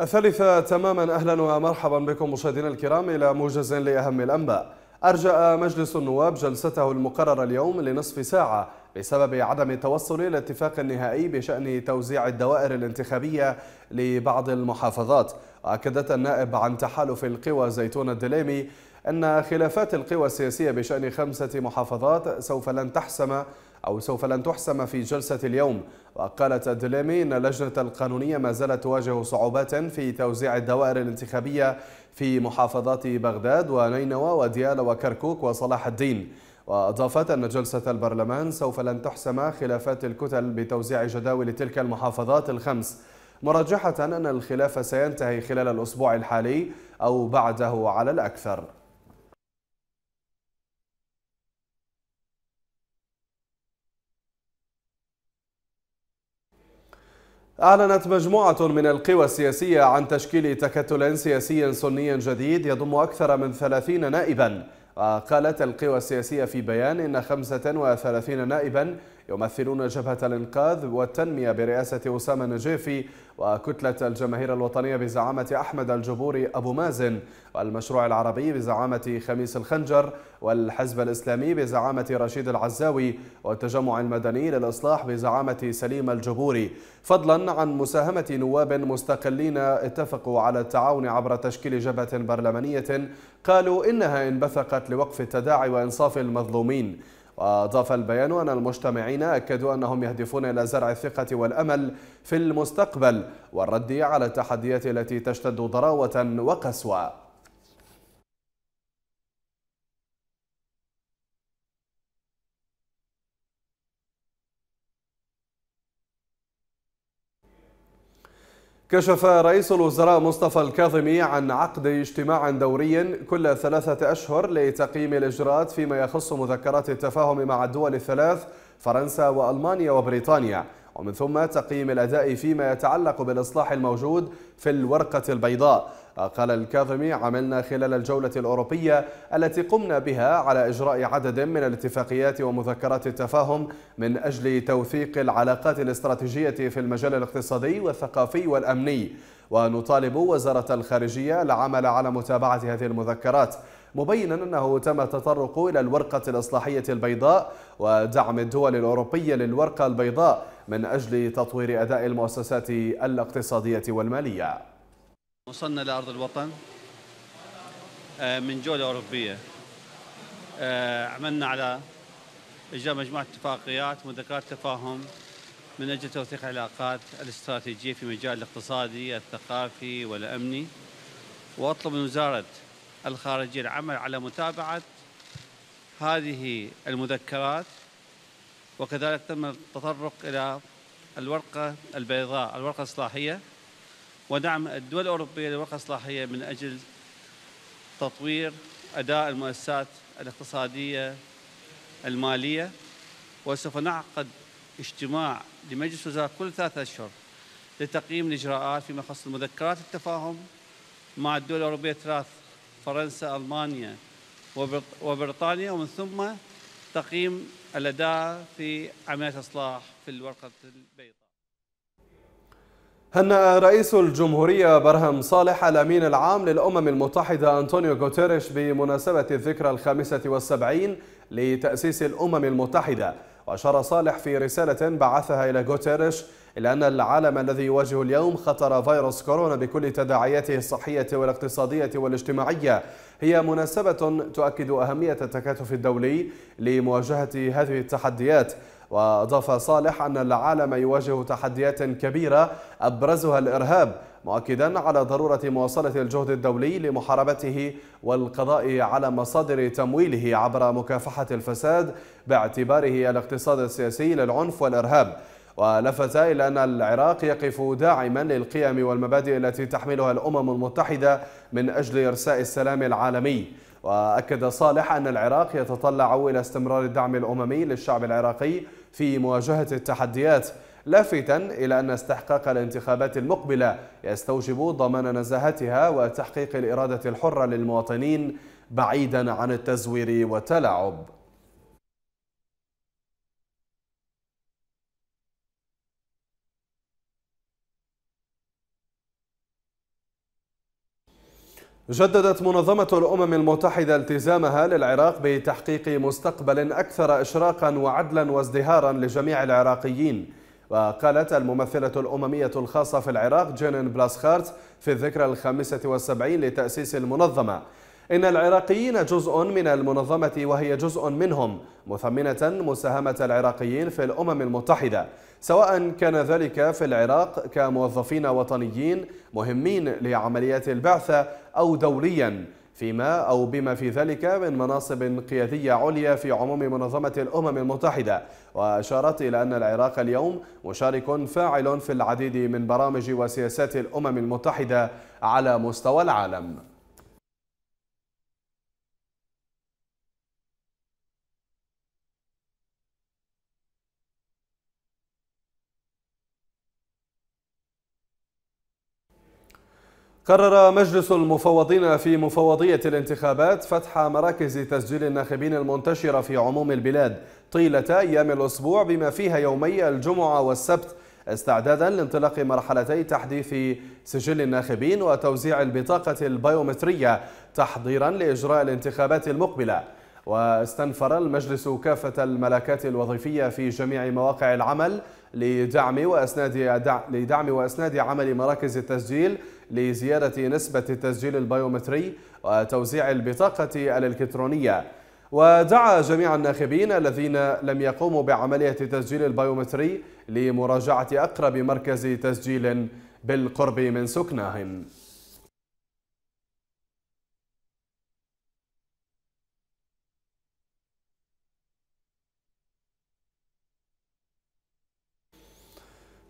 الثالثة تماما أهلا ومرحبا بكم مشاهدينا الكرام إلى موجز لأهم الأنباء أرجأ مجلس النواب جلسته المقررة اليوم لنصف ساعة بسبب عدم التوصل إلى اتفاق نهائي بشأن توزيع الدوائر الانتخابية لبعض المحافظات وأكدت النائب عن تحالف القوى زيتون الدليمي أن خلافات القوى السياسية بشأن خمسة محافظات سوف لن تحسم أو سوف لن تحسم في جلسة اليوم وقالت الدليمي أن اللجنة القانونية ما زالت تواجه صعوبات في توزيع الدوائر الانتخابية في محافظات بغداد ونينوى وديالى وكركوك وصلاح الدين وأضافت أن جلسة البرلمان سوف لن تحسم خلافات الكتل بتوزيع جداول تلك المحافظات الخمس مرجحة أن الخلاف سينتهي خلال الأسبوع الحالي أو بعده على الأكثر أعلنت مجموعة من القوى السياسية عن تشكيل تكتل سياسي سني جديد يضم أكثر من 30 نائبا قالت القوى السياسية في بيان إن 35 نائبا يمثلون جبهة الإنقاذ والتنمية برئاسة أسامة نجيفي وكتلة الجماهير الوطنية بزعامة أحمد الجبوري أبو مازن والمشروع العربي بزعامة خميس الخنجر والحزب الإسلامي بزعامة رشيد العزاوي والتجمع المدني للإصلاح بزعامة سليم الجبوري فضلا عن مساهمة نواب مستقلين اتفقوا على التعاون عبر تشكيل جبهة برلمانية قالوا إنها انبثقت لوقف التداعي وإنصاف المظلومين وأضاف البيان أن المجتمعين أكدوا أنهم يهدفون إلى زرع الثقة والأمل في المستقبل والرد على التحديات التي تشتد ضراوة وقسوة كشف رئيس الوزراء مصطفى الكاظمي عن عقد اجتماع دوري كل ثلاثة أشهر لتقييم الإجراءات فيما يخص مذكرات التفاهم مع الدول الثلاث فرنسا وألمانيا وبريطانيا ومن ثم تقييم الأداء فيما يتعلق بالإصلاح الموجود في الورقة البيضاء قال الكاظمي عملنا خلال الجولة الأوروبية التي قمنا بها على إجراء عدد من الاتفاقيات ومذكرات التفاهم من أجل توثيق العلاقات الاستراتيجية في المجال الاقتصادي والثقافي والأمني ونطالب وزارة الخارجية العمل على متابعة هذه المذكرات مبينا أنه تم التطرق إلى الورقة الإصلاحية البيضاء ودعم الدول الأوروبية للورقة البيضاء من أجل تطوير أداء المؤسسات الاقتصادية والمالية وصلنا لأرض الوطن آه، من جولة أوروبية آه، عملنا على إجراء مجموعة اتفاقيات ومذكرات تفاهم من أجل توثيق العلاقات الاستراتيجية في مجال الاقتصادي الثقافي والأمني وأطلب من وزارة الخارجية العمل على متابعة هذه المذكرات وكذلك تم التطرق إلى الورقة البيضاء الورقة الإصلاحية ودعم الدول الأوروبية للورقة الإصلاحية من أجل تطوير أداء المؤسسات الاقتصادية المالية وسوف نعقد اجتماع لمجلس الوزراء كل ثلاثة أشهر لتقييم الإجراءات فيما يخص المذكرات التفاهم مع الدول الأوروبية الثلاث فرنسا ألمانيا وبريطانيا ومن ثم تقييم الأداء في عملية إصلاح في الورقة البيضاء هنأ رئيس الجمهورية برهم صالح الأمين العام للأمم المتحدة أنطونيو غوتيريش بمناسبة الذكرى الخامسة والسبعين لتأسيس الأمم المتحدة وأشار صالح في رسالة بعثها إلى غوتيريش إلا أن العالم الذي يواجه اليوم خطر فيروس كورونا بكل تداعياته الصحية والاقتصادية والاجتماعية هي مناسبة تؤكد أهمية التكاتف الدولي لمواجهة هذه التحديات وأضاف صالح أن العالم يواجه تحديات كبيرة أبرزها الإرهاب مؤكدا على ضرورة مواصلة الجهد الدولي لمحاربته والقضاء على مصادر تمويله عبر مكافحة الفساد باعتباره الاقتصاد السياسي للعنف والإرهاب ولفت إلى أن العراق يقف داعما للقيم والمبادئ التي تحملها الأمم المتحدة من أجل إرساء السلام العالمي وأكد صالح أن العراق يتطلع إلى استمرار الدعم الأممي للشعب العراقي في مواجهة التحديات لافتا إلى أن استحقاق الانتخابات المقبلة يستوجب ضمان نزاهتها وتحقيق الإرادة الحرة للمواطنين بعيدا عن التزوير والتلاعب جددت منظمة الأمم المتحدة التزامها للعراق بتحقيق مستقبل أكثر إشراقا وعدلا وازدهارا لجميع العراقيين وقالت الممثلة الأممية الخاصة في العراق جينين بلاسخارت في الذكرى الخامسة والسبعين لتأسيس المنظمة إن العراقيين جزء من المنظمة وهي جزء منهم مثمنة مساهمة العراقيين في الأمم المتحدة سواء كان ذلك في العراق كموظفين وطنيين مهمين لعمليات البعثة أو دوليا فيما أو بما في ذلك من مناصب قيادية عليا في عموم منظمة الأمم المتحدة وأشارت إلى أن العراق اليوم مشارك فاعل في العديد من برامج وسياسات الأمم المتحدة على مستوى العالم قرر مجلس المفوضين في مفوضية الانتخابات فتح مراكز تسجيل الناخبين المنتشرة في عموم البلاد طيلة أيام الأسبوع بما فيها يومي الجمعة والسبت استعدادا لانطلاق مرحلتي تحديث سجل الناخبين وتوزيع البطاقة البيومترية تحضيرا لإجراء الانتخابات المقبلة واستنفر المجلس كافة الملكات الوظيفية في جميع مواقع العمل لدعم وأسناد, لدعم وأسناد عمل مراكز التسجيل لزيادة نسبة التسجيل البيومتري وتوزيع البطاقة الإلكترونية ودعا جميع الناخبين الذين لم يقوموا بعملية تسجيل البيومتري لمراجعة أقرب مركز تسجيل بالقرب من سكنهم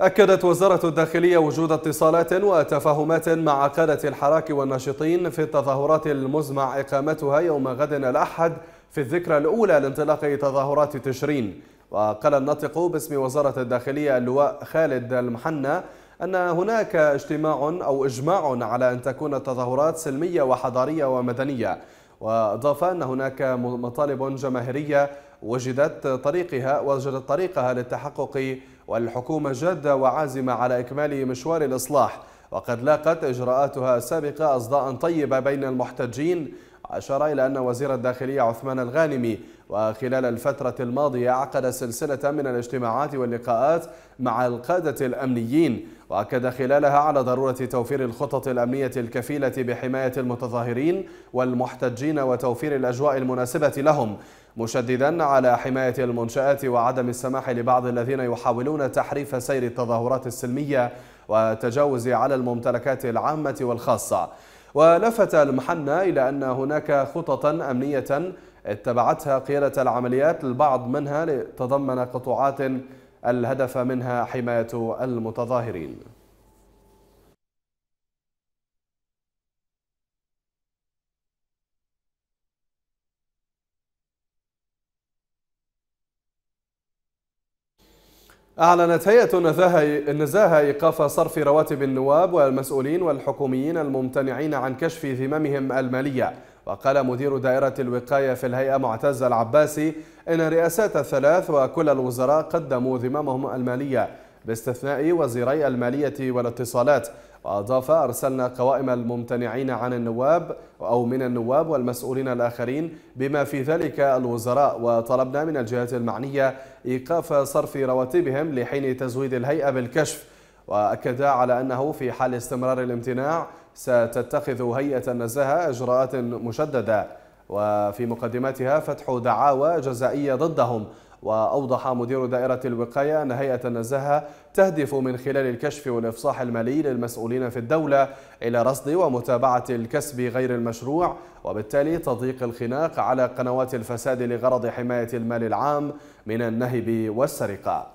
أكدت وزارة الداخلية وجود اتصالات وتفاهمات مع قادة الحراك والناشطين في التظاهرات المزمع إقامتها يوم غد الأحد في الذكرى الأولى لانطلاق تظاهرات تشرين وقال الناطق باسم وزارة الداخلية اللواء خالد المحنة أن هناك اجتماع أو إجماع على أن تكون التظاهرات سلمية وحضارية ومدنية وأضاف أن هناك مطالب جماهيرية وجدت طريقها وجدت طريقها للتحقق والحكومة جادة وعازمة على إكمال مشوار الإصلاح وقد لاقت إجراءاتها السابقة أصداء طيبة بين المحتجين أشار إلى أن وزير الداخلية عثمان الغانمي وخلال الفترة الماضية عقد سلسلة من الاجتماعات واللقاءات مع القادة الأمنيين وأكد خلالها على ضرورة توفير الخطط الأمنية الكفيلة بحماية المتظاهرين والمحتجين وتوفير الأجواء المناسبة لهم مشددا على حماية المنشآت وعدم السماح لبعض الذين يحاولون تحريف سير التظاهرات السلمية والتجاوز على الممتلكات العامة والخاصة ولفت المحنة إلى أن هناك خططا أمنية اتبعتها قيادة العمليات البعض منها لتضمن قطوعات الهدف منها حماية المتظاهرين أعلنت هيئة النزاهة إيقاف صرف رواتب النواب والمسؤولين والحكوميين الممتنعين عن كشف ذممهم المالية وقال مدير دائرة الوقاية في الهيئة معتز العباسي إن الرئاسات الثلاث وكل الوزراء قدموا ذممهم المالية باستثناء وزيري المالية والاتصالات وأضاف أرسلنا قوائم الممتنعين عن النواب أو من النواب والمسؤولين الآخرين بما في ذلك الوزراء وطلبنا من الجهات المعنية إيقاف صرف رواتبهم لحين تزويد الهيئة بالكشف وأكد على أنه في حال استمرار الامتناع ستتخذ هيئة النزاهة إجراءات مشددة وفي مقدمتها فتح دعاوى جزائية ضدهم وأوضح مدير دائرة الوقاية أن هيئة النزاهة تهدف من خلال الكشف والإفصاح المالي للمسؤولين في الدولة إلى رصد ومتابعة الكسب غير المشروع وبالتالي تضييق الخناق على قنوات الفساد لغرض حماية المال العام من النهب والسرقة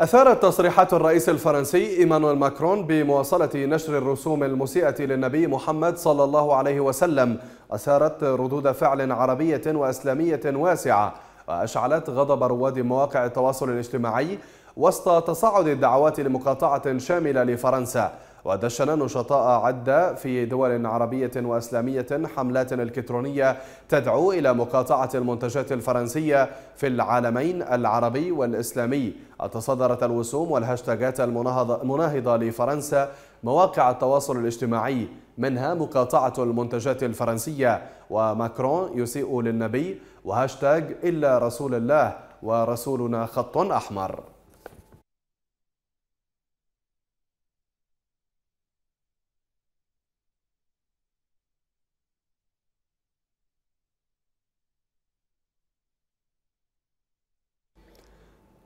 أثارت تصريحات الرئيس الفرنسي إيمانويل ماكرون بمواصلة نشر الرسوم المسيئة للنبي محمد صلى الله عليه وسلم أثارت ردود فعل عربية وأسلامية واسعة وأشعلت غضب رواد مواقع التواصل الاجتماعي وسط تصاعد الدعوات لمقاطعة شاملة لفرنسا ودشن نشطاء عدة في دول عربية وإسلامية حملات إلكترونية تدعو إلى مقاطعة المنتجات الفرنسية في العالمين العربي والإسلامي تصدرت الوسوم والهاشتاجات المناهضة لفرنسا مواقع التواصل الاجتماعي منها مقاطعة المنتجات الفرنسية وماكرون يسيء للنبي وهاشتاج إلا رسول الله ورسولنا خط أحمر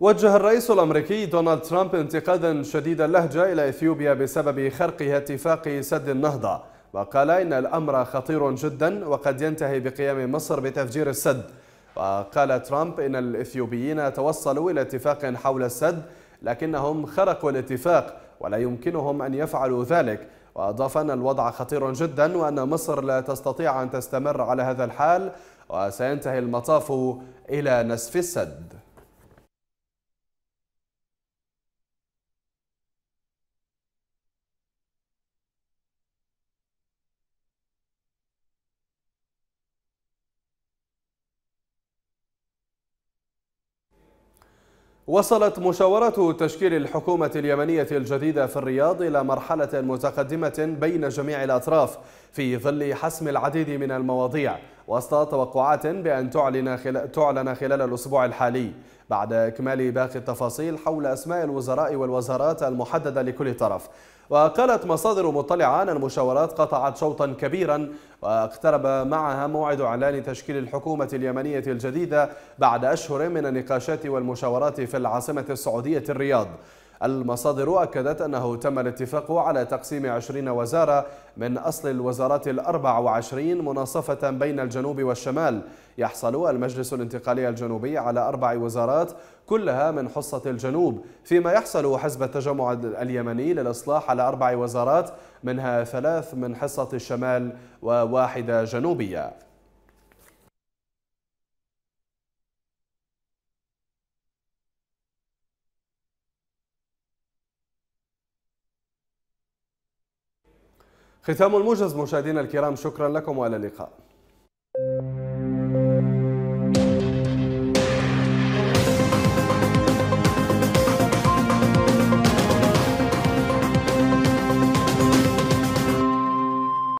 وجه الرئيس الأمريكي دونالد ترامب انتقادا شديد اللهجة إلى إثيوبيا بسبب خرقها اتفاق سد النهضة وقال إن الأمر خطير جدا وقد ينتهي بقيام مصر بتفجير السد وقال ترامب إن الإثيوبيين توصلوا إلى اتفاق حول السد لكنهم خرقوا الاتفاق ولا يمكنهم أن يفعلوا ذلك وأضاف أن الوضع خطير جدا وأن مصر لا تستطيع أن تستمر على هذا الحال وسينتهي المطاف إلى نسف السد وصلت مشاورة تشكيل الحكومة اليمنية الجديدة في الرياض إلى مرحلة متقدمة بين جميع الأطراف في ظل حسم العديد من المواضيع وسط توقعات بأن تعلن خلال, تعلن خلال الأسبوع الحالي بعد إكمال باقي التفاصيل حول أسماء الوزراء والوزارات المحددة لكل طرف وقالت مصادر مطلعة أن المشاورات قطعت شوطا كبيرا واقترب معها موعد إعلان تشكيل الحكومة اليمنية الجديدة بعد أشهر من النقاشات والمشاورات في العاصمة السعودية الرياض المصادر أكدت أنه تم الاتفاق على تقسيم 20 وزارة من أصل الوزارات الأربع وعشرين مناصفة بين الجنوب والشمال يحصل المجلس الانتقالي الجنوبي على أربع وزارات كلها من حصة الجنوب فيما يحصل حزب التجمع اليمني للإصلاح على أربع وزارات منها ثلاث من حصة الشمال وواحدة جنوبية ختام الموجز مشاهدينا الكرام شكرا لكم والى اللقاء